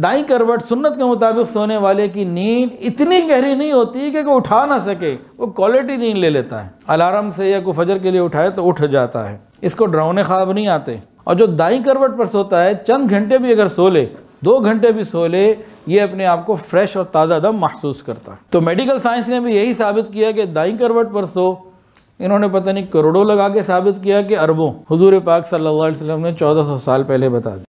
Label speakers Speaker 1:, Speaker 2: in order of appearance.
Speaker 1: दाई करवट सुन्नत के मुताबिक सोने वाले की नींद इतनी गहरी नहीं होती कि वो उठा ना सके वो क्वालिटी नींद ले लेता है अलार्म से या कोई फजर के लिए उठाए तो उठ जाता है इसको डरावने ख्वाब नहीं आते और जो दाई करवट पर सोता है चंद घंटे भी अगर सो ले दो घंटे भी सो ले ये अपने आप को फ्रेश और ताज़ा दम महसूस करता है तो मेडिकल साइंस ने भी यही साबित किया कि दाई करवट पर सो इन्होंने पता नहीं करोड़ों लगा के साबित किया कि अरबों हजूर पाक सल्लल्लाहु अलैहि वसल्लम ने 1400 साल पहले बता दिया